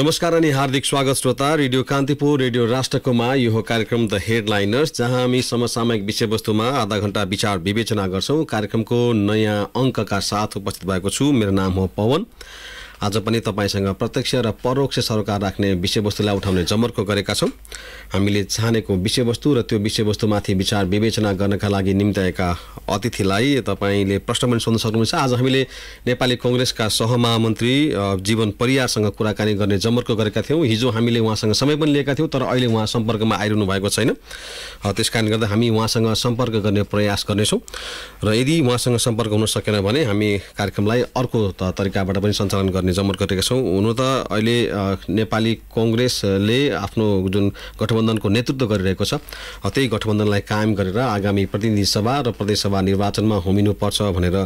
नमस्कार अनि हार्दिक स्वागत श्रोता रेडियो कान्तिपुर रेडियो राष्ट्रकोमा यो कार्यक्रम द हेडलाइनर्स जहाँ हामी समसामयिक विषयवस्तुमा आधा घण्टा विचार विवेचना गर्छौँ कार्यक्रमको नयाँ अङ्कका साथ उपस्थित भएको छु मेरो नाम हो पवन आज पनि तपाईँसँग प्रत्यक्ष र परोक्ष सरकार राख्ने विषयवस्तुलाई उठाउने जमर्को गरेका छौँ हामीले छानेको विषयवस्तु र त्यो विषयवस्तुमाथि विचार विवेचना गर्नका लागि निम्त्याएका अतिथिलाई तपाईँले प्रश्न पनि सोध्न सक्नुहुन्छ आज हामीले नेपाली कङ्ग्रेसका सहमहामन्त्री जीवन परियारसँग कुराकानी गर्ने जमर्को गरेका थियौँ हिजो हामीले उहाँसँग समय पनि लिएका थियौँ तर अहिले उहाँ सम्पर्कमा आइरहनु भएको छैन त्यस कारणले गर्दा हामी उहाँसँग सम्पर्क गर्ने प्रयास गर्नेछौँ र यदि उहाँसँग सम्पर्क हुन सकेन भने हामी कार्यक्रमलाई अर्को तरिकाबाट पनि सञ्चालन गर्ने गर्ने जमट गरेका छौँ हुन त अहिले नेपाली कङ्ग्रेसले आफ्नो जुन गठबन्धनको नेतृत्व गरिरहेको छ त्यही गठबन्धनलाई कायम गरेर आगामी प्रतिनिधि सभा र प्रदेशसभा निर्वाचनमा होमिनुपर्छ भनेर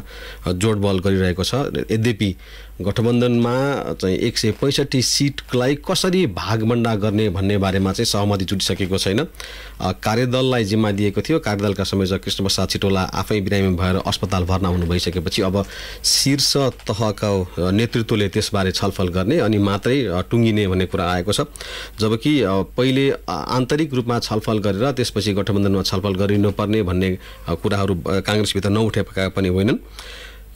जोडबल गरिरहेको छ यद्यपि गठबन्धनमा चाहिँ एक सय पैँसठी सिटलाई कसरी भागभन्डा गर्ने भन्ने बारेमा चाहिँ सहमति जुटिसकेको छैन कार्यदललाई जिम्मा दिएको थियो कार्यदलका संयोजक कृष्णप्रसाद छिटोला आफै बिरामी भएर अस्पताल भर्ना हुनु भइसकेपछि अब शीर्ष तहका नेतृत्वले त्यसबारे छलफल गर्ने अनि मात्रै टुङ्गिने भन्ने कुरा आएको छ जबकि पहिले आन्तरिक रूपमा छलफल गरेर त्यसपछि गठबन्धनमा छलफल गरिनुपर्ने भन्ने कुराहरू काङ्ग्रेसभित्र नउठेका पनि होइनन्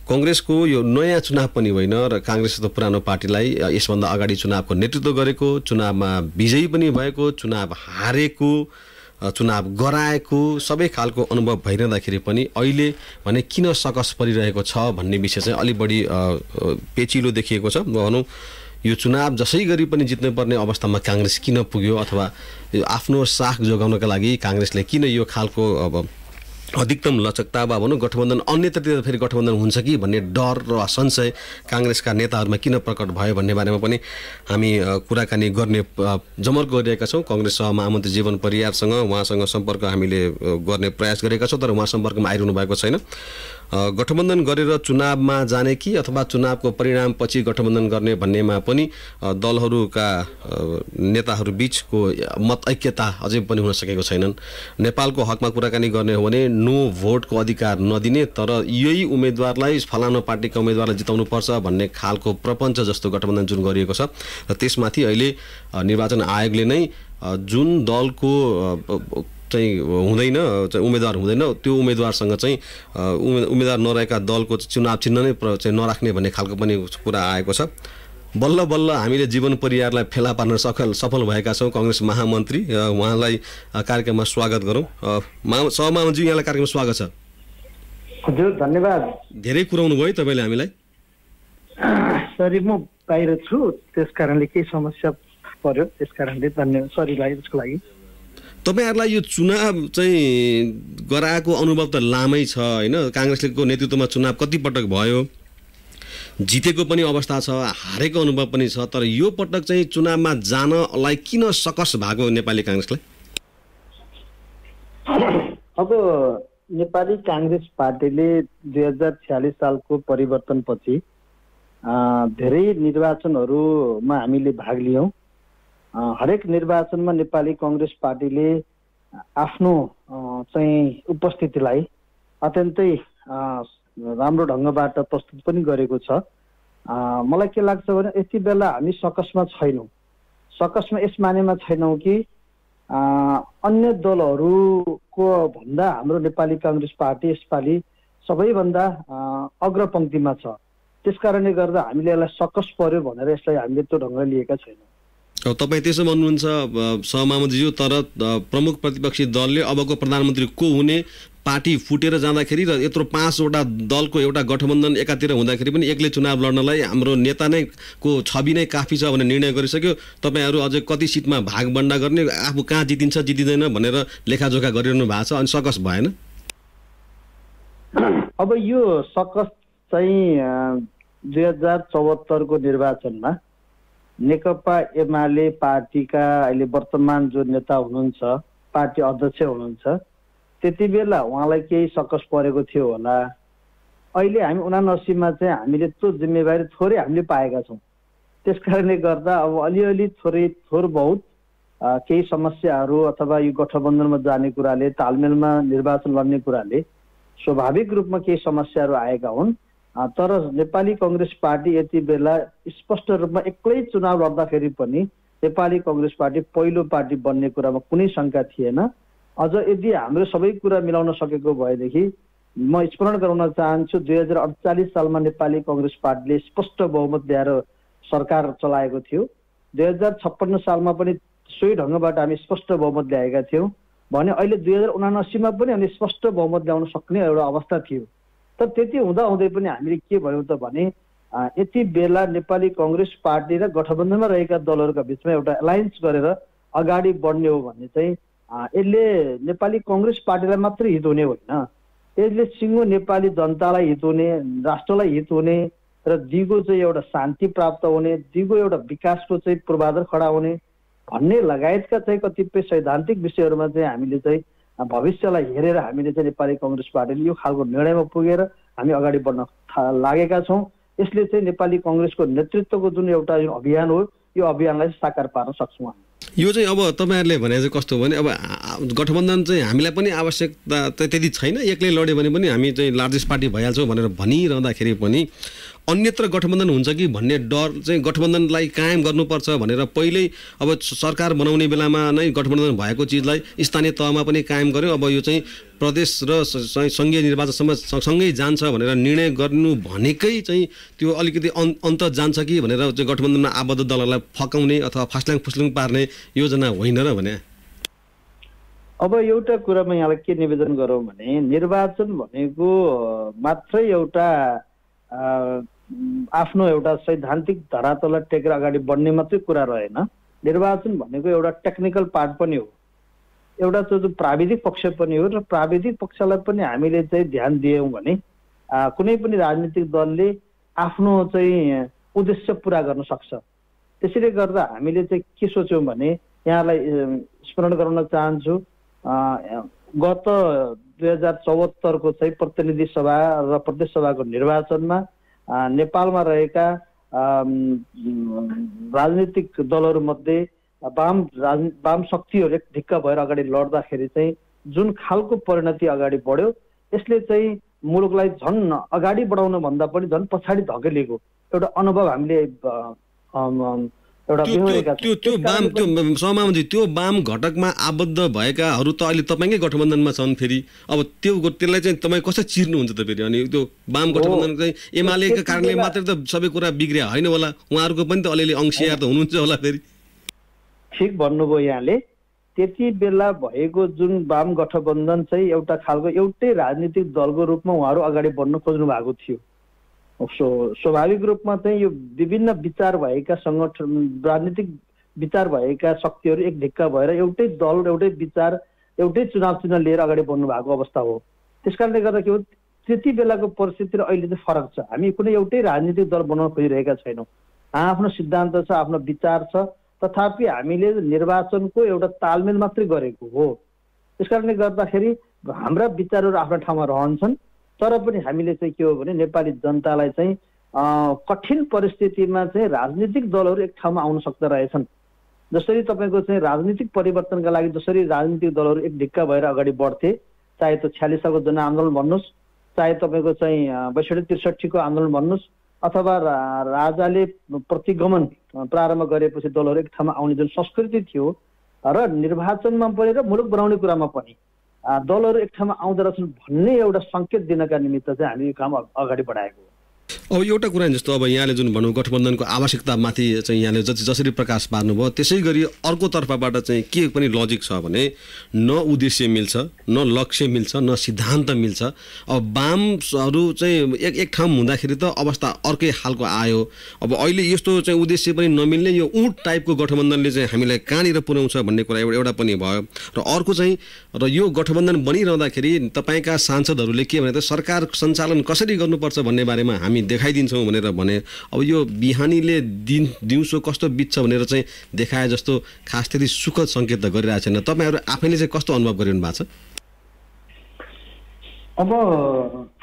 कङ्ग्रेसको यो नयाँ चुनाव पनि होइन र काङ्ग्रेस त पुरानो पार्टीलाई यसभन्दा अगाडि चुनावको नेतृत्व गरेको चुनावमा विजयी पनि भएको चुनाव हारेको चुनाव गराएको सबै खालको अनुभव भइरहँदाखेरि पनि अहिले भने किन सकस परिरहेको छ भन्ने विषय चाहिँ अलिक बढी पेचिलो देखिएको छ भनौँ यो चुनाव जसै गरी पनि जित्नुपर्ने अवस्थामा काङ्ग्रेस किन पुग्यो अथवा आफ्नो साख जोगाउनका लागि काङ्ग्रेसले किन यो खालको अब अधिकतम लचकता वा भनौँ गठबन्धन अन्यत्रतिर फेरि गठबन्धन हुन्छ कि भन्ने डर र संशय काङ्ग्रेसका नेताहरूमा किन प्रकट भयो भन्ने बारेमा पनि हामी कुराकानी गर्ने जमर गरिरहेका छौँ कङ्ग्रेस महामन्त्री जीवन परियारसँग उहाँसँग सम्पर्क हामीले गर्ने प्रयास गरेका छौँ तर उहाँ सम्पर्कमा आइरहनु भएको छैन गठबन्धन गरेर चुनावमा जाने कि अथवा चुनावको परिणामपछि गठबन्धन गर्ने भन्नेमा पनि दलहरूका नेताहरूबीचको मत ऐक्यता अझै पनि हुन सकेको छैनन् नेपालको हकमा कुराकानी गर्ने हो भने नो भोटको अधिकार नदिने तर यही उम्मेद्वारलाई फलानु पार्टीका उम्मेद्वारलाई जिताउनुपर्छ भन्ने खालको प्रपञ्च जस्तो गठबन्धन जुन गरिएको छ र त्यसमाथि अहिले निर्वाचन आयोगले नै जुन दलको चाहिँ हुँदैन चाहिँ उम्मेदवार हुँदैन त्यो उम्मेदवारसँग चाहिँ उम्मेदवार नरहेका दलको चुनाव चिन्ह नै चाहिँ नराख्ने भन्ने खालको पनि कुरा आएको छ बल्ल बल्ल हामीले जीवन परिवारलाई फेला पार्न सफल सफल भएका छौँ कङ्ग्रेस महामन्त्री उहाँलाई कार्यक्रममा स्वागत गरौँ माम यहाँलाई कार्यक्रममा स्वागत छ हजुर धन्यवाद धेरै कुराउनु भयो तपाईँले हामीलाई सरी म बाहिर छु त्यस कारणले केही समस्या पर्यो त्यस कारणले धन्यवाद सरी त्यसको लागि तपाईँहरूलाई यो चुनाव चाहिँ गराएको अनुभव त लामै छ होइन काङ्ग्रेसको नेतृत्वमा चुनाव कतिपटक भयो जितेको पनि अवस्था छ हारेको अनुभव पनि छ तर यो पटक चाहिँ चुनावमा जानलाई किन सकस भएको नेपाली काङ्ग्रेसलाई अब नेपाली काङ्ग्रेस पार्टीले दुई हजार छ्यालिस सालको परिवर्तनपछि धेरै निर्वाचनहरूमा हामीले भाग लियौँ हरेक निर्वाचनमा नेपाली कङ्ग्रेस पार्टीले आफ्नो चाहिँ उपस्थितिलाई अत्यन्तै राम्रो ढङ्गबाट प्रस्तुत पनि गरेको छ मलाई के लाग्छ भने यति बेला हामी सकसमा छैनौँ सकसमा यस मानेमा छैनौँ कि अन्य दलहरूको भन्दा हाम्रो नेपाली काङ्ग्रेस पार्टी यसपालि सबैभन्दा अग्रपङ्क्तिमा छ त्यस कारणले गर्दा हामीले यसलाई सकस पर्यो भनेर यसलाई हामीले त्यो ढङ्गले लिएका छैनौँ तपाईँ त्यसो भन्नुहुन्छ सहमामज्यू तर प्रमुख प्रतिपक्षी दलले अबको प्रधानमन्त्री को हुने पार्टी फुटेर जाँदाखेरि र यत्रो पाँचवटा दलको एउटा गठबन्धन एकातिर हुँदाखेरि पनि एक्लै चुनाव लड्नलाई हाम्रो नेता नै को छवि नै काफी छ भन्ने निर्णय गरिसक्यो तपाईँहरू अझै कति सिटमा भागभन्डा गर्ने आफू कहाँ जितिन्छ जितिँदैन भनेर लेखाजोखा गरिरहनु भएको छ अनि सकस भएन अब यो सकस चाहिँ दुई हजार चौहत्तरको निर्वाचनमा नेकपा एमाले पार्टीका अहिले वर्तमान जो नेता हुनुहुन्छ पार्टी अध्यक्ष हुनुहुन्छ त्यति बेला उहाँलाई केही सकस परेको थियो होला अहिले हामी उनासीमा चाहिँ हामीले त्यो जिम्मेवारी थोरै हामीले पाएका छौँ त्यस कारणले गर्दा अब अलिअलि थोरै थोर बहुत केही समस्याहरू अथवा यो गठबन्धनमा जाने कुराले तालमेलमा निर्वाचन लड्ने कुराले स्वाभाविक रूपमा केही समस्याहरू आएका हुन् तर नेपाली कङ्ग्रेस पार्टी यति बेला स्पष्ट रूपमा एक्लै चुनाव लड्दाखेरि पनि नेपाली कङ्ग्रेस पार्टी पहिलो पार्टी बन्ने कुरामा कुनै शङ्का थिएन अझ यदि हाम्रो सबै कुरा मिलाउन सकेको भएदेखि म स्मरण गराउन चाहन्छु दुई हजार अडचालिस सालमा नेपाली कङ्ग्रेस पार्टीले स्पष्ट बहुमत ल्याएर सरकार चलाएको थियो दुई हजार छप्पन्न सालमा पनि सोही ढङ्गबाट हामी स्पष्ट बहुमत ल्याएका थियौँ भने अहिले दुई हजार उनासीमा पनि हामी स्पष्ट बहुमत ल्याउन सक्ने एउटा अवस्था थियो तर त्यति हुँदाहुँदै पनि हामीले के भयौँ त भने यति बेला नेपाली कङ्ग्रेस पार्टी र गठबन्धनमा रहेका दलहरूका बिचमा एउटा एलायन्स गरेर अगाडि बढ्ने हो भने चाहिँ यसले नेपाली कङ्ग्रेस पार्टीलाई मात्रै हित हुने होइन यसले सिङ्गो नेपाली जनतालाई हित हुने राष्ट्रलाई हित हुने र दिगो चाहिँ एउटा शान्ति प्राप्त हुने दिगो एउटा विकासको चाहिँ पूर्वाधार खडा हुने भन्ने लगायतका चाहिँ कतिपय सैद्धान्तिक विषयहरूमा चाहिँ हामीले चाहिँ भविष्यलाई हेरेर हामीले चाहिँ नेपाली कङ्ग्रेस पार्टीले यो खालको निर्णयमा पुगेर हामी अगाडि बढ्न लागेका छौँ यसले चाहिँ नेपाली कङ्ग्रेसको नेतृत्वको जुन एउटा जुन अभियान हो यो अभियानलाई साकार पार्न सक्छौँ हामी यो चाहिँ अब तपाईँहरूले भने चाहिँ कस्तो भने अब गठबन्धन चाहिँ हामीलाई पनि आवश्यकता त्यति छैन एक्लै लड्यो भने पनि हामी चाहिँ लार्जेस्ट पार्टी भइहाल्छौँ भनेर भनिरहँदाखेरि पनि अन्यत्र गठबन्धन हुन्छ कि भन्ने डर चाहिँ गठबन्धनलाई कायम गर्नुपर्छ भनेर पहिल्यै अब सरकार बनाउने बेलामा नै गठबन्धन भएको चिजलाई स्थानीय तहमा पनि कायम गर्यो अब यो चाहिँ प्रदेश र सङ्घीय निर्वाचनसम्म सँगै जान्छ भनेर निर्णय गर्नु भनेकै चाहिँ त्यो अलिकति अन्त जान्छ कि भनेर चाहिँ गठबन्धनमा आबद्ध दलहरूलाई फकाउने अथवा फास्ल्याङ फुस्लुङ पार्ने योजना होइन र भने अब एउटा कुरा म यहाँलाई के निवेदन गरौँ भने निर्वाचन भनेको मात्रै एउटा आफ्नो एउटा सैद्धान्तिक धरातललाई टेकेर अगाडि बढ्ने मात्रै कुरा रहेन निर्वाचन भनेको एउटा टेक्निकल पार्ट पनि हो एउटा त्यो प्राविधिक पक्ष पनि हो र प्राविधिक पक्षलाई पनि हामीले चाहिँ ध्यान दियौँ भने कुनै पनि राजनीतिक दलले आफ्नो चाहिँ उद्देश्य पुरा गर्न सक्छ त्यसैले गर्दा हामीले चाहिँ के सोच्यौँ भने यहाँलाई स्मरण गराउन चाहन्छु गत दुई हजार चौहत्तरको चाहिँ प्रतिनिधि सभा र प्रदेश सभाको निर्वाचनमा नेपालमा रहेका राजनीतिक दलहरूमध्ये वाम राज वाम शक्तिहरू एक ढिक्क भएर अगाडि लड्दाखेरि चाहिँ जुन खालको परिणति अगाडि बढ्यो यसले चाहिँ मुलुकलाई झन् अगाडि भन्दा पनि झन् पछाडि धकेलिएको एउटा अनुभव हामीले त्यो वाम घटकमा आबद्ध भएकाहरू त अहिले तपाईँकै गठबन्धनमा छन् फेरि अब त्यो त्यसलाई चाहिँ तपाईँ कसरी चिर्नुहुन्छ त फेरि अनि त्यो वाम गठबन्धन चाहिँ एमालेका कारणले मात्रै त सबै कुरा बिग्रिया होइन होला उहाँहरूको पनि त अलिअलि अंशिया त हुनुहुन्छ होला फेरि ठिक भन्नुभयो यहाँले त्यति बेला भएको जुन वाम गठबन्धन चाहिँ एउटा खालको एउटै राजनीतिक दलको रूपमा उहाँहरू अगाडि बढ्न खोज्नु भएको थियो सो स्वाभाविक रूपमा चाहिँ यो विभिन्न विचार भएका सङ्गठन राजनीतिक विचार भएका शक्तिहरू एक ढिक्का भएर एउटै दल एउटै विचार एउटै चुनाव चिन्ह लिएर अगाडि बढ्नु भएको अवस्था हो त्यस कारणले गर्दा के हो त्यति बेलाको परिस्थिति र अहिले चाहिँ फरक छ हामी कुनै एउटै राजनीतिक दल बनाउन खोजिरहेका छैनौँ आफ्नो सिद्धान्त छ आफ्नो विचार छ तथापि हामीले निर्वाचनको एउटा तालमेल मात्रै गरेको हो त्यस कारणले गर्दाखेरि हाम्रा विचारहरू आफ्नो ठाउँमा रहन्छन् तर पनि हामीले चाहिँ के हो भने नेपाली जनतालाई चाहिँ कठिन परिस्थितिमा चाहिँ राजनीतिक दलहरू एक ठाउँमा आउन सक्दो रहेछन् जसरी तपाईँको चाहिँ राजनीतिक परिवर्तनका लागि जसरी राजनीतिक दलहरू एक ढिक्का भएर अगाडि बढ्थे चाहे त्यो छ्यालिस सालको जनआन्दोलन भन्नुहोस् चाहे तपाईँको चाहिँ बैसठी त्रिसठीको आन्दोलन भन्नुहोस् अथवा राजाले प्रतिगमन प्रारम्भ गरेपछि दलहरू एक ठाउँमा आउने जुन संस्कृति थियो र निर्वाचनमा पनि र मुलुक बनाउने कुरामा पनि दलहरू एक ठाउँमा आउँदो रहेछन् भन्ने एउटा सङ्केत दिनका निमित्त चाहिँ हामी यो काम अगाडि बढाएको हो अब एउटा कुरा जस्तो अब यहाँले जुन भनौँ गठबन्धनको आवश्यकतामाथि चाहिँ यहाँले जति जसरी प्रकाश पार्नुभयो त्यसै गरी अर्कोतर्फबाट चाहिँ के पनि लजिक छ भने न उद्देश्य मिल्छ न लक्ष्य मिल्छ न सिद्धान्त मिल्छ अब वामहरू चाहिँ एक एक ठाउँ हुँदाखेरि त अवस्था अर्कै खालको आयो अब अहिले यस्तो चाहिँ उद्देश्य पनि नमिल्ने यो उट टाइपको गठबन्धनले चाहिँ हामीलाई कहाँनिर पुर्याउँछ भन्ने कुरा एउटा एउटा पनि भयो र अर्को चाहिँ र यो गठबन्धन बनिरहँदाखेरि तपाईँका सांसदहरूले के भने त सरकार सञ्चालन कसरी गर्नुपर्छ भन्ने बारेमा हामी हामी देखाइदिन्छौँ भनेर भने अब यो बिहानीले दिन दिउँसो कस्तो बित्छ भनेर चाहिँ देखाए जस्तो खास त्यति सुखद सङ्केत त गरिरहेको छैन तपाईँहरू आफैले चाहिँ कस्तो अनुभव गरिरहनु भएको छ अब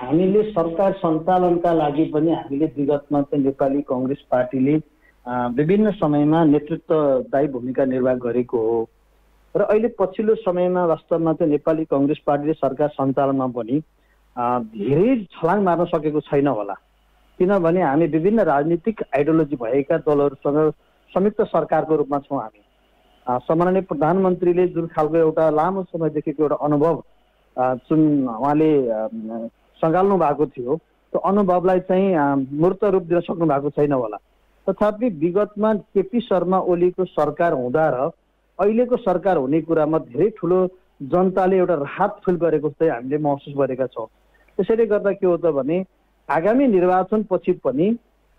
हामीले सरकार सञ्चालनका लागि पनि हामीले विगतमा चाहिँ नेपाली कङ्ग्रेस पार्टीले विभिन्न समयमा नेतृत्वदायी भूमिका निर्वाह गरेको हो र अहिले पछिल्लो समयमा वास्तवमा चाहिँ नेपाली कङ्ग्रेस पार्टीले सरकार सञ्चालनमा पनि धेरै छलाङ मार्न सकेको छैन होला किनभने हामी विभिन्न राजनीतिक आइडियोलोजी भएका दलहरूसँग संयुक्त सरकारको रूपमा छौँ हामी सम्माननीय प्रधानमन्त्रीले जुन खालको एउटा लामो समयदेखिको एउटा अनुभव जुन उहाँले सङ्घाल्नु भएको थियो त्यो अनुभवलाई चाहिँ मूर्त रूप दिन सक्नु भएको छैन होला तथापि विगतमा केपी शर्मा ओलीको सरकार हुँदा र अहिलेको सरकार हुने कुरामा धेरै ठुलो जनताले एउटा राहत फिल गरेको चाहिँ हामीले महसुस गरेका छौँ त्यसैले गर्दा के हो त भने आगामी निर्वाचनपछि पनि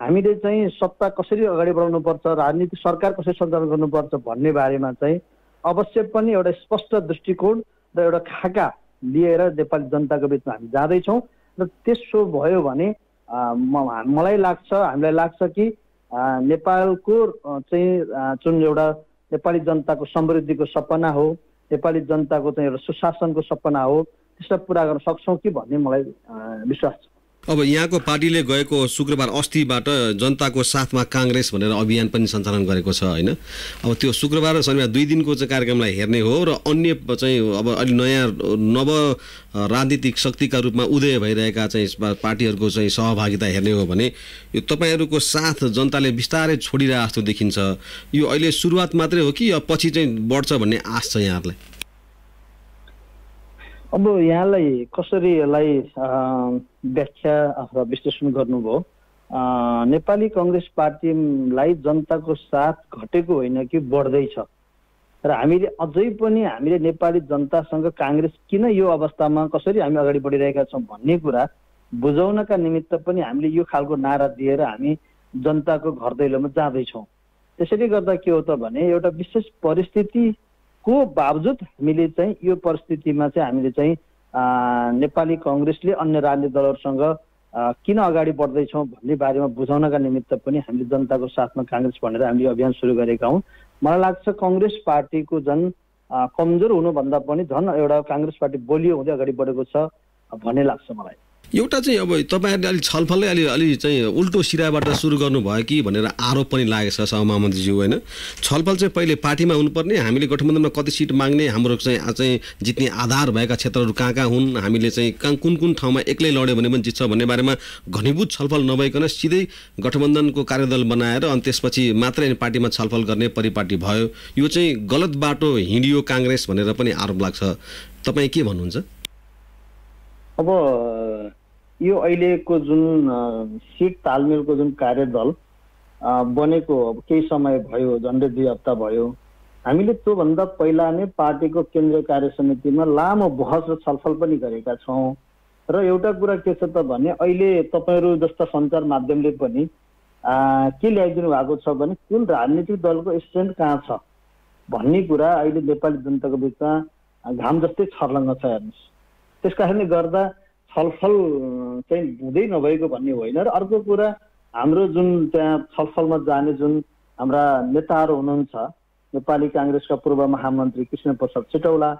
हामीले चाहिँ सत्ता कसरी अगाडि बढाउनुपर्छ राजनीति सरकार कसरी सञ्चालन गर्नुपर्छ भन्ने बारेमा चाहिँ अवश्य पनि एउटा स्पष्ट दृष्टिकोण र एउटा खाका लिएर नेपाली जनताको बिचमा हामी जाँदैछौँ र त्यसो भयो भने मलाई लाग्छ हामीलाई लाग्छ कि नेपालको चाहिँ जुन एउटा नेपाली जनताको समृद्धिको सपना हो नेपाली जनताको चाहिँ एउटा सुशासनको सपना हो त्यसलाई पुरा गर्न सक्छौँ कि भन्ने मलाई विश्वास छ अब यहाँको पार्टीले गएको शुक्रबार अस्तिबाट जनताको साथमा काङ्ग्रेस भनेर अभियान पनि सञ्चालन गरेको छ होइन अब त्यो शुक्रबार र शनिबार दुई दिनको चाहिँ कार्यक्रमलाई हेर्ने हो र अन्य चाहिँ अब अलि नयाँ नव राजनीतिक शक्तिका रूपमा उदय भइरहेका चाहिँ पार्टीहरूको चाहिँ सहभागिता हेर्ने हो भने यो तपाईँहरूको साथ जनताले बिस्तारै छोडिरहेको जस्तो देखिन्छ यो अहिले सुरुवात मात्रै हो कि पछि चाहिँ बढ्छ भन्ने आश छ यहाँहरूलाई अब यहाँलाई कसरी यसलाई व्याख्या अथवा विश्लेषण गर्नुभयो नेपाली कङ्ग्रेस पार्टीलाई जनताको साथ घटेको होइन कि बढ्दैछ र हामीले अझै पनि हामीले नेपाली जनतासँग काङ्ग्रेस किन यो अवस्थामा कसरी हामी अगाडि बढिरहेका छौँ भन्ने कुरा बुझाउनका निमित्त पनि हामीले यो खालको नारा दिएर हामी जनताको घर दैलोमा जाँदैछौँ त्यसैले गर्दा के हो त भने एउटा विशेष परिस्थिति को बावजुद हामीले चाहिँ यो परिस्थितिमा चाहिँ हामीले चाहिँ नेपाली कङ्ग्रेसले अन्य राजनीतिक दलहरूसँग किन अगाडि बढ्दैछौँ भन्ने बारेमा बुझाउनका निमित्त पनि हामीले जनताको साथमा काङ्ग्रेस भनेर हामीले अभियान सुरु गरेका हौँ मलाई लाग्छ कङ्ग्रेस पार्टीको झन् कमजोर हुनुभन्दा पनि झन् एउटा काङ्ग्रेस पार्टी बोलियो हुँदै अगाडि बढेको छ भन्ने लाग्छ मलाई एउटा चाहिँ अब तपाईँहरूले अलिक छलफलै अलि अलि चाहिँ उल्टो सिराबाट सुरु गर्नुभयो कि भनेर आरोप पनि लागेको छ महामन्त्रीज्यू होइन छलफल चाहिँ पहिले पार्टीमा हुनुपर्ने हामीले गठबन्धनमा कति सिट माग्ने हाम्रो चाहिँ चाहिँ जित्ने आधार भएका क्षेत्रहरू कहाँ कहाँ हुन् हामीले चाहिँ कहाँ कुन कुन ठाउँमा एक्लै लड्यो भने पनि जित्छ भन्ने बारेमा घनीभूत छलफल नभइकन सिधै गठबन्धनको कार्यदल बनाएर अनि त्यसपछि मात्रै पार्टीमा छलफल गर्ने परिपाटी भयो यो चाहिँ गलत बाटो हिँडियो काङ्ग्रेस भनेर पनि आरोप लाग्छ तपाईँ के भन्नुहुन्छ अब यो अहिलेको जुन सिट तालमेलको जुन कार्यदल बनेको केही समय भयो झन्डै दुई हप्ता भयो हामीले त्योभन्दा पहिला नै पार्टीको केन्द्रीय कार्य समितिमा लामो बहस र छलफल पनि गरेका छौँ र एउटा कुरा के छ त भने अहिले तपाईँहरू जस्ता सञ्चार माध्यमले पनि के ल्याइदिनु भएको छ भने कुन राजनीतिक दलको स्ट्रेन्थ कहाँ छ भन्ने कुरा अहिले नेपाली जनताको बिचमा घाम जस्तै छर्लङ्ग छ हेर्नुहोस् त्यस कारणले गर्दा छलफल चाहिँ हुँदै नभएको भन्ने होइन र अर्को कुरा हाम्रो जुन त्यहाँ छलफलमा जाने जुन हाम्रा नेताहरू हुनुहुन्छ नेपाली काङ्ग्रेसका पूर्व महामन्त्री कृष्ण प्रसाद सिटौला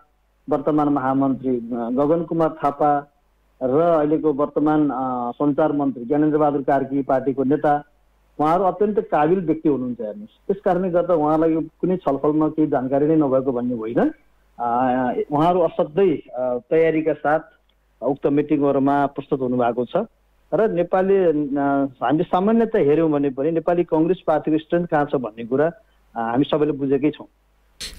वर्तमान महामन्त्री गगन कुमार थापा र अहिलेको वर्तमान सञ्चार मन्त्री ज्ञानेन्द्रबहादुर कार्की पार्टीको नेता उहाँहरू अत्यन्त काबिल व्यक्ति हुनुहुन्छ हेर्नुहोस् त्यस कारणले गर्दा उहाँलाई कुनै छलफलमा केही जानकारी नै नभएको भन्ने होइन उहाँहरू असाध्यै तयारीका साथ उक्त मिटिङहरूमा प्रस्तुत हुनुभएको छ र नेपाली हामीले सामान्यतया हेऱ्यौँ भने पनि नेपाली कङ्ग्रेस पार्टीको स्ट्रेन्थ कहाँ छ भन्ने कुरा हामी सबैले बुझेकै छौँ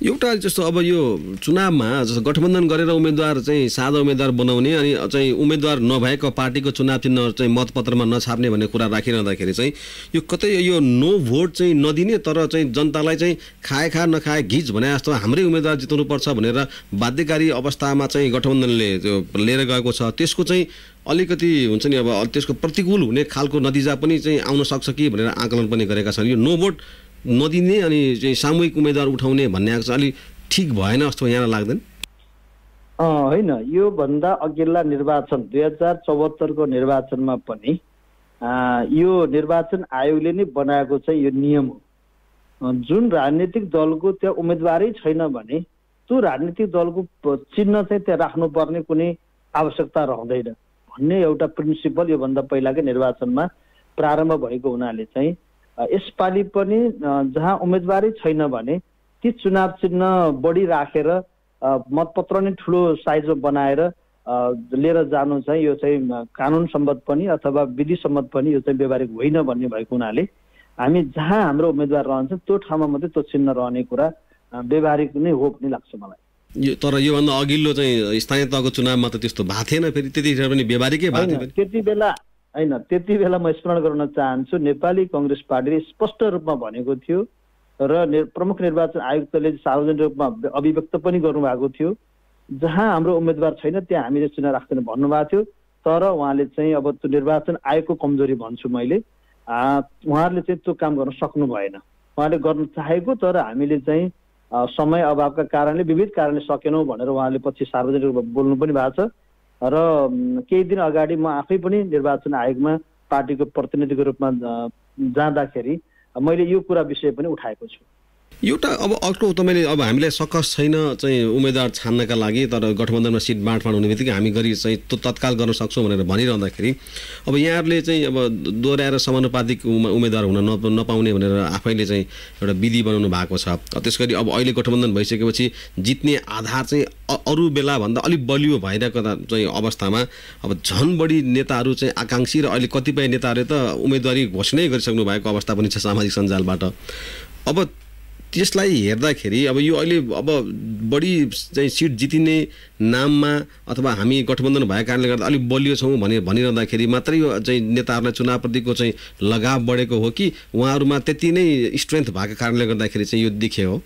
एउटा जस्तो अब यो चुनावमा जस्तो गठबन्धन गरेर उम्मेद्वार चाहिँ सादा उम्मेद्वार बनाउने अनि चाहिँ उम्मेद्वार नभएको पार्टीको चुनाव चिन्ह चाहिँ मतपत्रमा नछाप्ने भन्ने कुरा राखिरहँदाखेरि चाहिँ यो कतै यो नो भोट चाहिँ नदिने तर चाहिँ जनतालाई चाहिँ खाए खा नखाए घिच भने जस्तो हाम्रै उम्मेद्वार जिताउनुपर्छ भनेर बाध्यकारी अवस्थामा चाहिँ गठबन्धनले त्यो लिएर गएको छ त्यसको चाहिँ अलिकति हुन्छ नि अब त्यसको प्रतिकूल हुने खालको नतिजा पनि चाहिँ आउन सक्छ कि भनेर आकलन पनि गरेका छन् यो नो भोट नदिने अनि चाहिँ सामूहिक उम्मेद्वार उठाउने भन्ने आएको छ अलिक ठिक भएन जस्तो यहाँलाई लाग्दैन होइन योभन्दा अघिल्ला निर्वाचन दुई हजार चौहत्तरको निर्वाचनमा पनि यो निर्वाचन आयोगले नै बनाएको चाहिँ यो नियम हो जुन राजनीतिक दलको त्यहाँ उम्मेदवारै छैन भने त्यो राजनीतिक दलको चिन्ह चाहिँ त्यहाँ राख्नुपर्ने कुनै आवश्यकता रहँदैन भन्ने एउटा प्रिन्सिपल योभन्दा पहिलाकै निर्वाचनमा प्रारम्भ भएको हुनाले चाहिँ यसपालि पनि जहाँ उम्मेदवारै छैन भने ती चुनाव चिन्ह बढी राखेर मतपत्र नै ठुलो साइजमा बनाएर लिएर जानु चाहिँ यो चाहिँ कानुन सम्बन्ध पनि अथवा विधि सम्बन्ध पनि यो चाहिँ व्यवहारिक होइन भन्ने भएको हुनाले हामी जहाँ हाम्रो उम्मेदवार रहन्छ त्यो ठाउँमा मात्रै त्यो चिन्ह रहने कुरा व्यवहारिक नै हो भन्ने लाग्छ मलाई यो तर योभन्दा अघिल्लो चाहिँ स्थानीय तहको चुनावमा त त्यस्तो भएको थिएन फेरि त्यतिखेर पनि व्यवहारिकै भएको थियो त्यति बेला होइन त्यति बेला म स्मरण गर्न चाहन्छु नेपाली कङ्ग्रेस पार्टीले स्पष्ट रूपमा भनेको थियो र प्रमुख निर्वाचन आयुक्तले सार्वजनिक रूपमा अभिव्यक्त पनि गर्नुभएको थियो जहाँ हाम्रो उम्मेदवार छैन त्यहाँ हामीले चुनाव राख्दैन भन्नुभएको थियो तर उहाँले चाहिँ अब त्यो निर्वाचन आयोगको कमजोरी भन्छु मैले उहाँहरूले चाहिँ त्यो काम गर्न सक्नु भएन उहाँले गर्न चाहेको तर हामीले चाहिँ समय अभावका कारणले विविध कारणले सकेनौँ भनेर उहाँले पछि सार्वजनिक रूपमा बोल्नु पनि भएको छ र केही दिन अगाडि म आफै पनि निर्वाचन आयोगमा पार्टीको प्रतिनिधिको रूपमा जाँदाखेरि मैले यो कुरा विषय पनि उठाएको छु एउटा अब अर्को तपाईँले अब हामीलाई सकस छैन चाहिँ उम्मेदवार छान्नका लागि तर गठबन्धनमा सिट बाँडफाँड हुने बित्तिकै हामी गरी चाहिँ तत्काल गर्न सक्छौँ भनेर भनिरहँदाखेरि अब यहाँहरूले चाहिँ अब दोहोऱ्याएर समानुपातिक उम्मेदवार हुन नप नपाउने भनेर आफैले चाहिँ एउटा विधि बनाउनु भएको छ त्यस गरी अब अहिले गठबन्धन भइसकेपछि जित्ने आधार चाहिँ अरू बेलाभन्दा अलिक बलियो भइरहेको चाहिँ अवस्थामा अब झन् बढी नेताहरू चाहिँ आकाङ्क्षी र अहिले कतिपय नेताहरूले त उम्मेदवारी घोषणै गरिसक्नु भएको अवस्था पनि छ सामाजिक सञ्जालबाट अब त्यसलाई हेर्दाखेरि अब यो अहिले अब बढी चाहिँ सिट जितिने नाममा अथवा हामी गठबन्धन भएको कारणले गर्दा अलिक बलियो छौँ भनेर भनिरहँदाखेरि मात्रै यो चाहिँ नेताहरूलाई चुनावप्रतिको चाहिँ लगाव बढेको हो कि उहाँहरूमा त्यति नै स्ट्रेन्थ भएको कारणले गर्दाखेरि चाहिँ यो देखे हो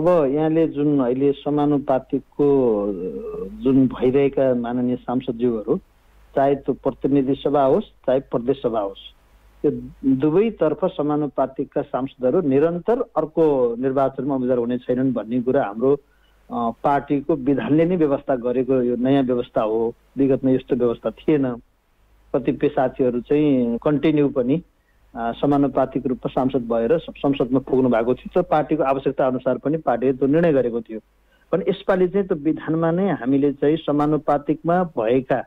अब यहाँले जुन अहिले समानुपातिकको जुन भइरहेका माननीय सांसदज्यूहरू चाहे त्यो प्रतिनिधि सभा होस् चाहे प्रदेश सभा होस् त्यो दुवैतर्फ समानुपातिकका सांसदहरू निरन्तर अर्को निर्वाचनमा उम्मेद्वार हुने छैनन् भन्ने कुरा हाम्रो पार्टीको विधानले नै व्यवस्था गरेको यो नयाँ व्यवस्था हो विगतमा यस्तो व्यवस्था थिएन कतिपय साथीहरू चाहिँ कन्टिन्यू पनि समानुपातिक रूपमा सांसद भएर संसदमा पुग्नु भएको थियो तर पार्टीको आवश्यकता अनुसार पनि पार्टीले त्यो निर्णय गरेको थियो भने यसपालि चाहिँ त्यो विधानमा नै हामीले चाहिँ समानुपातिकमा भएका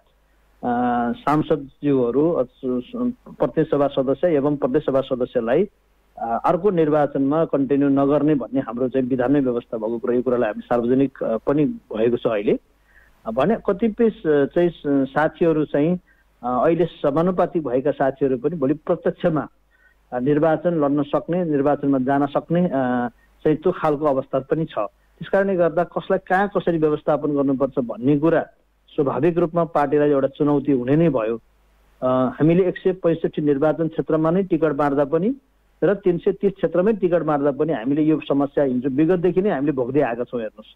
सांसदज्यूहरू प्रदेश सभा सदस्य एवं प्रदेश सभा सदस्यलाई अर्को निर्वाचनमा कन्टिन्यू नगर्ने भन्ने हाम्रो चाहिँ विधानमै व्यवस्था भएको कुरा यो कुरालाई हामी सार्वजनिक पनि भएको छ अहिले भने कतिपय चाहिँ साथीहरू चाहिँ अहिले समानुपातिक भएका साथीहरू पनि भोलि प्रत्यक्षमा निर्वाचन लड्न सक्ने निर्वाचनमा जान सक्ने चाहिँ त्यो खालको अवस्था पनि छ त्यस कारणले गर्दा कसलाई कहाँ कसरी व्यवस्थापन गर्नुपर्छ भन्ने कुरा स्वाभाविक रूपमा पार्टीलाई एउटा चुनौती हुने नै भयो हामीले एक सय पैँसठी निर्वाचन क्षेत्रमा नै टिकट बाँड्दा पनि र तिन सय तिस क्षेत्रमै टिकट बाँड्दा पनि हामीले यो समस्या हिजो विगतदेखि नै हामीले भोग्दै आएका छौँ हेर्नुहोस्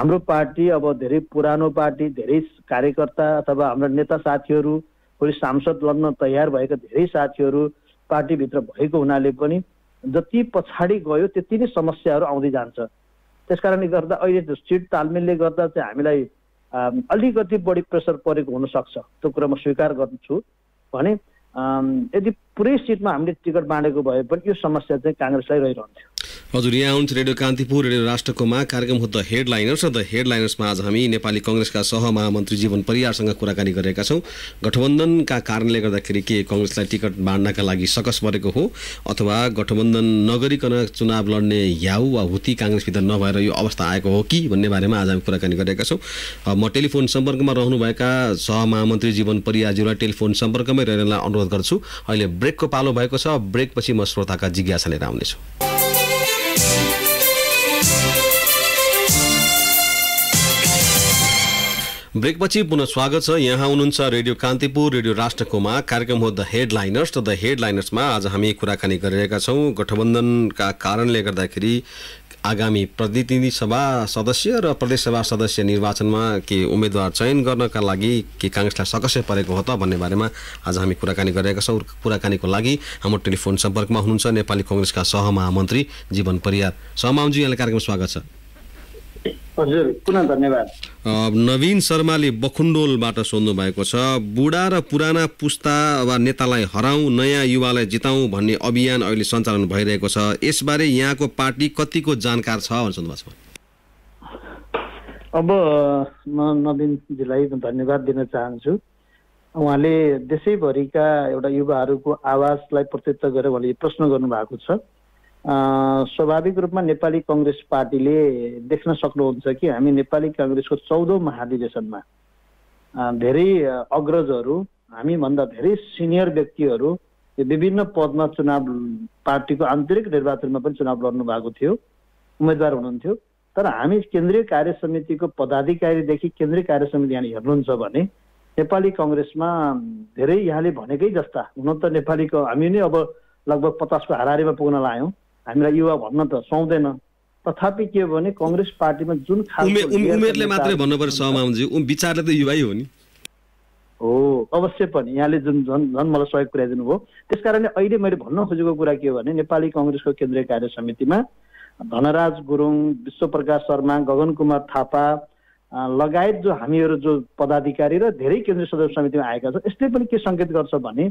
हाम्रो पार्टी अब धेरै पुरानो पार्टी धेरै कार्यकर्ता अथवा हाम्रो नेता साथीहरू भोलि सांसद लड्न तयार भएका धेरै साथीहरू पार्टीभित्र भएको हुनाले पनि जति पछाडि गयो त्यति नै समस्याहरू आउँदै जान्छ त्यसकारणले गर्दा अहिले सिट तालमेलले गर्दा चाहिँ हामीलाई अलिकति बढी प्रेसर परेको हुनसक्छ त्यो कुरा म स्वीकार गर्छु भने यदि पुरै सिटमा हामीले टिकट बाँडेको भए पनि यो समस्या चाहिँ काङ्ग्रेसलाई रहिरहन्थ्यो हजुर यहाँ हुनुहुन्छ रेडियो कान्तिपुर रेडियो राष्ट्रकोमा कार्यक्रम हो द हेडलाइनर्स र द हेडलाइनर्समा आज हामी नेपाली कङ्ग्रेसका सहमहामन्त्री जीवन परियारसँग कुराकानी गरेका छौँ गठबन्धनका कारणले गर्दाखेरि के कङ्ग्रेसलाई टिकट बाँड्नका लागि सकस परेको हो अथवा गठबन्धन नगरिकन चुनाव लड्ने याउ वा हुती काङ्ग्रेसभित्र नभएर यो अवस्था आएको हो कि भन्ने बारेमा आज हामी कुराकानी गरेका छौँ म टेलिफोन सम्पर्कमा रहनुभएका सहमहामन्त्री जीवन परियारज्यूलाई टेलिफोन सम्पर्कमै रहनलाई अनुरोध गर्छु अहिले ब्रेकको पालो भएको छ ब्रेकपछि म श्रोताका जिज्ञासा लिएर आउनेछु ब्रेकपछि पुनः स्वागत छ यहाँ हुनुहुन्छ रेडियो कान्तिपुर रेडियो राष्ट्रकोमा कार्यक्रम हो द हेडलाइनर्स र द हेडलाइनर्समा आज हामी कुराकानी गरिरहेका छौँ गठबन्धनका कारणले गर्दाखेरि आगामी प्रतिनिधि सभा सदस्य र प्रदेशसभा सदस्य निर्वाचनमा के उम्मेद्वार चयन गर्नका लागि के काङ्ग्रेसलाई सकस्य परेको हो त भन्ने बारेमा आज हामी कुराकानी गरिरहेका छौँ कुराकानीको लागि हाम्रो टेलिफोन सम्पर्कमा हुनुहुन्छ नेपाली कङ्ग्रेसका सहमहामन्त्री जीवन परियार सहमाउजी यहाँलाई कार्यक्रममा स्वागत छ धन्यवाद नवीन शर्माले बखुन्डोलबाट सोध्नु भएको छ बुढा र पुराना पुस्ता वा नेतालाई हराउँ नयाँ युवालाई जिताउँ भन्ने अभियान अहिले सञ्चालन भइरहेको छ यसबारे यहाँको पार्टी कतिको जानकार छ भनेर सोध्नु भएको छ अब म नवीनजीलाई धन्यवाद दिन चाहन्छु उहाँले देशैभरिका एउटा युवाहरूको आवाजलाई प्रत्यक्ष गरेर उहाँले प्रश्न गर्नुभएको छ स्वाभाविक रूपमा नेपाली कङ्ग्रेस पार्टीले देख्न सक्नुहुन्छ कि हामी नेपाली कङ्ग्रेसको चौधौँ महाधिवेशनमा धेरै अग्रजहरू हामीभन्दा धेरै सिनियर व्यक्तिहरू विभिन्न पदमा चुनाव पार्टीको आन्तरिक निर्वाचनमा पनि चुनाव लड्नु भएको थियो उम्मेद्वार हुनुहुन्थ्यो तर हामी केन्द्रीय कार्य समितिको पदाधिकारीदेखि केन्द्रीय कार्य समिति यहाँ हेर्नुहुन्छ भने नेपाली कङ्ग्रेसमा धेरै यहाँले भनेकै जस्ता हुन त नेपालीको हामी नै अब लगभग पचासको हारिमा पुग्न लायौँ हामीलाई युवा भन्न त सुहाउँदैन तथापि के हो भने कङ्ग्रेस पार्टीमा जुन उमेरले मात्रै भन्नु पर्यो विचारले त हो नि हो अवश्य पनि यहाँले जुन झन् झन् मलाई सहयोग पुर्याइदिनु भयो त्यस कारणले अहिले मैले भन्न खोजेको कुरा के हो भने नेपाली कङ्ग्रेसको केन्द्रीय कार्य समितिमा धनराज गुरुङ विश्वप्रकाश शर्मा गगन कुमार थापा लगायत जो हामीहरू जो पदाधिकारी र धेरै केन्द्रीय सदस्य समितिमा आएका छौँ यसले पनि के सङ्केत गर्छ भने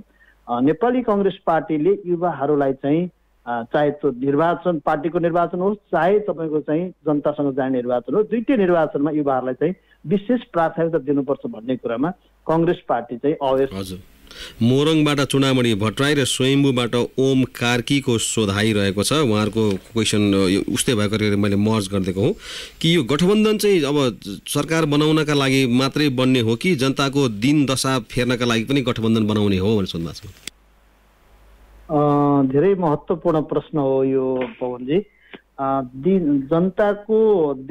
नेपाली कङ्ग्रेस पार्टीले युवाहरूलाई चाहिँ चाहे निर्वाचन पार्टीको निर्वाचन होस् चाहे तपाईँको चाहिँ जनतासँग जाने निर्वाचन होस् दुइटै निर्वाचनमा युवाहरूलाई चाहिँ विशेष प्राथमिकता दिनुपर्छ भन्ने कुरामा कङ्ग्रेस पार्टी चाहिँ अवेर हजुर मोरङबाट चुनामणि भट्टराई र स्वयम्बुबाट ओम कार्कीको सोधाइ रहेको छ उहाँहरूको क्वेसन उस्तै भएको मैले मर्ज गरिदिएको हुँ कि यो गठबन्धन चाहिँ अब सरकार बनाउनका लागि मात्रै बन्ने हो कि जनताको दिन दशा फेर्नका लागि पनि गठबन्धन बनाउने हो भनेर सोध्नु भएको छ धेरै महत्त्वपूर्ण प्रश्न हो यो पवनजी दिन जनताको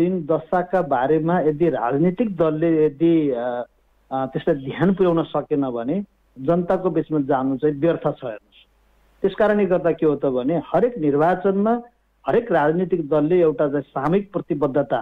दिन दशाका बारेमा यदि राजनीतिक दलले यदि त्यसलाई ध्यान पुर्याउन सकेन भने जनताको बिचमा जानु चाहिँ व्यर्थ छ हेर्नुहोस् त्यस कारणले गर्दा के हो त भने हरेक निर्वाचनमा हरेक राजनीतिक दलले एउटा चाहिँ सामूहिक प्रतिबद्धता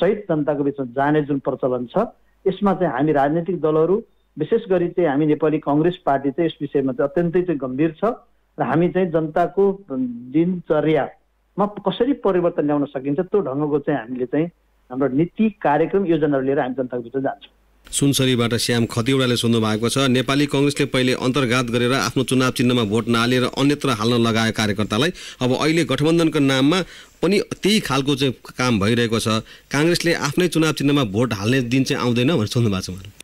सहित जनताको बिचमा जाने जुन प्रचलन छ यसमा चाहिँ हामी राजनीतिक दलहरू विशेष गरी चाहिँ हामी नेपाली कङ्ग्रेस पार्टी चाहिँ यस विषयमा चाहिँ अत्यन्तै चाहिँ गम्भीर छ र हामी चाहिँ जनताको दिनचर्यामा कसरी परिवर्तन ल्याउन सकिन्छ त्यो ढङ्गको चाहिँ हामीले चाहिँ हाम्रो नीति कार्यक्रम योजनाहरू लिएर हामी जनताको बिच जान्छौँ सुनसरीबाट श्याम खतिवडाले सोध्नु भएको छ नेपाली कङ्ग्रेसले पहिले अन्तर्घात गरेर आफ्नो चुनाव चिन्हमा भोट नहालेर अन्यत्र हाल्न लगाए कार्यकर्तालाई अब अहिले गठबन्धनको नाममा पनि त्यही खालको चाहिँ काम भइरहेको छ काङ्ग्रेसले आफ्नै चुनाव चिन्हमा भोट हाल्ने दिन चाहिँ आउँदैन भनेर सोध्नु भएको छ उहाँले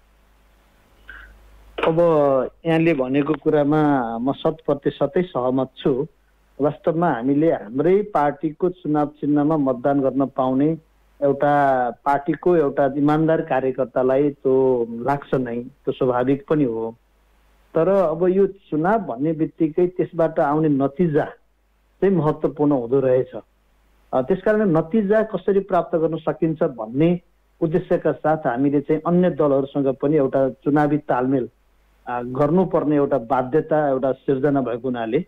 अब यहाँले भनेको कुरामा म शत प्रतिशतै सहमत छु वास्तवमा हामीले हाम्रै पार्टीको चुनाव चिन्हमा मतदान गर्न पाउने एउटा पार्टीको एउटा इमान्दार कार्यकर्तालाई त्यो लाग्छ नै त्यो स्वाभाविक पनि हो तर अब यो चुनाव भन्ने बित्तिकै त्यसबाट आउने नतिजा चाहिँ महत्त्वपूर्ण हुँदो रहेछ त्यस कारण नतिजा कसरी प्राप्त गर्न सकिन्छ भन्ने उद्देश्यका साथ हामीले चाहिँ अन्य दलहरूसँग पनि एउटा चुनावी तालमेल गर्नुपर्ने एउटा बाध्यता एउटा सिर्जना भएको हुनाले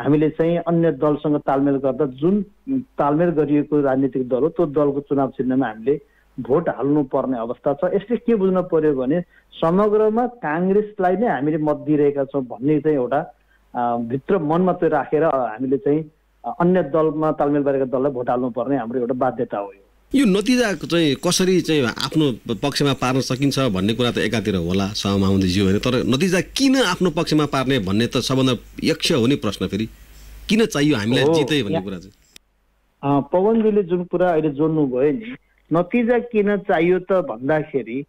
हामीले चाहिँ अन्य दलसँग तालमेल गर्दा जुन तालमेल गरिएको राजनीतिक दल हो त्यो दलको चुनाव चिन्हमा हामीले भोट हाल्नुपर्ने अवस्था छ यसले के बुझ्न पर्यो भने समग्रमा काङ्ग्रेसलाई नै हामीले मत दिइरहेका छौँ भन्ने चाहिँ एउटा भित्र मनमा त्यो राखेर हामीले चाहिँ अन्य दलमा तालमेल गरेका दललाई भोट हाल्नुपर्ने हाम्रो एउटा बाध्यता हो यो यो नतिजा चाहिँ कसरी चाहिँ आफ्नो पक्षमा पार्न सकिन्छ भन्ने कुरा त एकातिर होला सहमाउन्देज्यू होइन तर नतिजा किन आफ्नो पक्षमा पार्ने भन्ने त सबभन्दा यक्ष हो नि प्रश्न फेरि किन चाहियो हामीलाई जितै भन्ने कुरा चाहिँ पवनजीले जुन कुरा अहिले भयो नि नतिजा किन चाहियो त भन्दाखेरि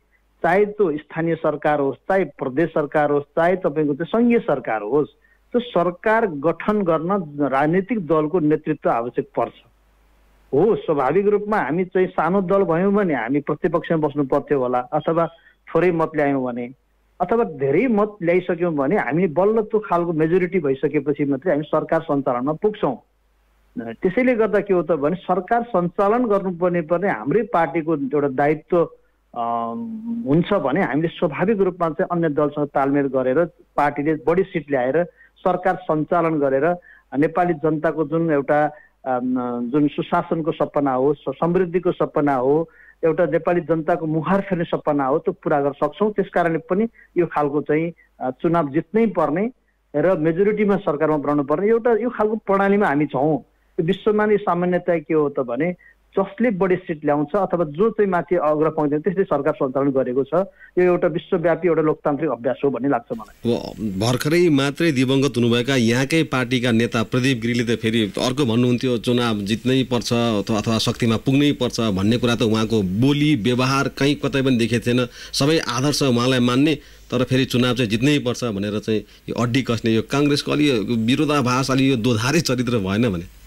चाहे त्यो स्थानीय सरकार होस् चाहे प्रदेश सरकार होस् चाहे तपाईँको त्यो सङ्घीय सरकार होस् त्यो सरकार गठन गर्न राजनीतिक दलको नेतृत्व आवश्यक पर्छ हो स्वाभाविक रूपमा हामी चाहिँ सानो दल भयौँ भने हामी प्रतिपक्षमा बस्नु पर्थ्यो होला अथवा थोरै मत ल्यायौँ भने अथवा धेरै मत ल्याइसक्यौँ भने हामी बल्ल त्यो खालको मेजोरिटी भइसकेपछि मात्रै हामी सरकार सञ्चालनमा पुग्छौँ त्यसैले गर्दा के हो त भने सरकार सञ्चालन गर्नुपर्ने पर्ने हाम्रै पार्टीको एउटा दायित्व हुन्छ भने हामीले स्वाभाविक रूपमा चाहिँ अन्य दलसँग तालमेल गरेर पार्टीले बढी सिट ल्याएर सरकार सञ्चालन गरेर नेपाली जनताको जुन एउटा जुन सुशासनको सपना हो समृद्धिको सपना हो एउटा नेपाली जनताको मुहार फेर्ने सपना हो त्यो पुरा गर्न सक्छौँ त्यस कारणले पनि यो खालको चाहिँ चुनाव जित्नै पर्ने र मेजोरिटीमा सरकारमा बनाउनु पर्ने एउटा यो खालको प्रणालीमा हामी छौँ विश्वमा नै सामान्यतया के हो त भने जसले बढी सिट ल्याउँछ अथवा जो चाहिँ माथि अग्र पाउँदैन त्यसले सरकार सञ्चालन गरेको छ यो एउटा विश्वव्यापी एउटा लोकतान्त्रिक अभ्यास हो भन्ने लाग्छ मलाई भर्खरै मात्रै दिवङ्गत हुनुभएका यहाँकै पार्टीका नेता प्रदीप गिरीले त फेरि अर्को भन्नुहुन्थ्यो चुनाव जित्नै पर्छ अथवा शक्तिमा पुग्नै पर्छ भन्ने कुरा त उहाँको बोली व्यवहार कहीँ कतै पनि देखेको थिएन सबै आदर्श उहाँलाई मान्ने तर फेरि चुनाव चाहिँ जित्नै पर्छ भनेर चाहिँ यो अड्डी कस्ने यो काङ्ग्रेसको अलि विरोधाभास अलि यो दोधारी चरित्र भएन भने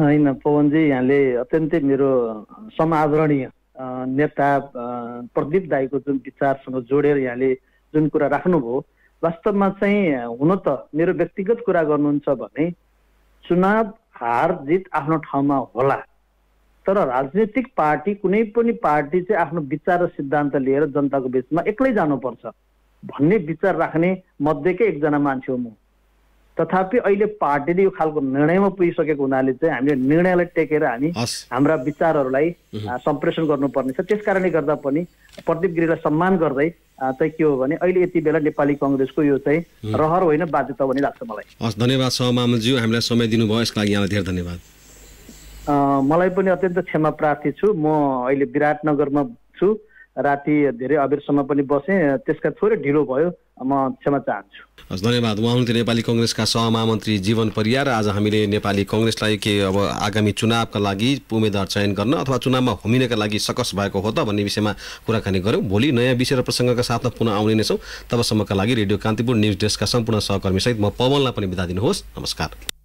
होइन पवनजी यहाँले अत्यन्तै मेरो समादरणीय नेता प्रदीप दाईको जुन विचारसँग जोडेर यहाँले जुन कुरा राख्नुभयो वास्तवमा चाहिँ हुन त मेरो व्यक्तिगत कुरा गर्नुहुन्छ भने चुनाव हार जित आफ्नो ठाउँमा होला तर राजनीतिक पार्टी कुनै पनि पार्टी चाहिँ आफ्नो विचार र सिद्धान्त लिएर जनताको बिचमा एक्लै जानुपर्छ भन्ने विचार राख्ने मध्येकै एकजना मान्छे हो म तथापि अहिले पार्टीले यो खालको निर्णयमा पुगिसकेको हुनाले चाहिँ हामीले निर्णयलाई टेकेर हामी हाम्रा विचारहरूलाई सम्प्रेषण गर्नुपर्नेछ त्यस कारणले गर्दा पनि प्रदीप गिरीलाई सम्मान गर्दै चाहिँ के हो भने अहिले यति बेला नेपाली कङ्ग्रेसको यो चाहिँ रहर होइन बाध्यता भन्ने लाग्छ मलाई हस् धन्यवाद सहमामज्यू हामीलाई समय दिनुभयो यसको लागि यहाँलाई धेरै धन्यवाद मलाई पनि अत्यन्त क्षमा प्रार्थी छु म अहिले विराटनगरमा छु राति धेरै अबेरसम्म पनि बसेँ त्यसका थोरै ढिलो भयो म क्षमा चाहन्छु हस् धन्यवाद उहाँ हुनुहुन्थ्यो नेपाली कङ्ग्रेसका सहमहामन्त्री जीवन परियार आज हामीले नेपाली कङ्ग्रेसलाई के अब आगामी चुनावका लागि उम्मेद्वार चयन गर्न अथवा चुनावमा होमिनका लागि सकस भएको हो त भन्ने विषयमा कुराकानी गऱ्यौँ भोलि नयाँ विषय र प्रसङ्गका साथमा पुनः आउने नै छौँ तबसम्मका लागि रेडियो कान्तिपुर न्युज डेस्कका सम्पूर्ण सहकर्मी सहित म पवनलाई पनि बिदा दिनुहोस् नमस्कार